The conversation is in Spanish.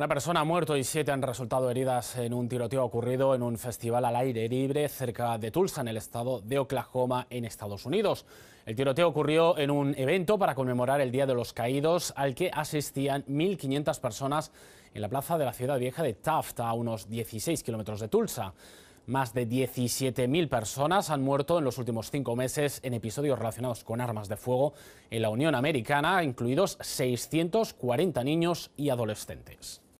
Una persona ha muerto y siete han resultado heridas en un tiroteo ocurrido en un festival al aire libre cerca de Tulsa, en el estado de Oklahoma, en Estados Unidos. El tiroteo ocurrió en un evento para conmemorar el Día de los Caídos, al que asistían 1.500 personas en la plaza de la ciudad vieja de Taft, a unos 16 kilómetros de Tulsa. Más de 17.000 personas han muerto en los últimos cinco meses en episodios relacionados con armas de fuego en la Unión Americana, incluidos 640 niños y adolescentes.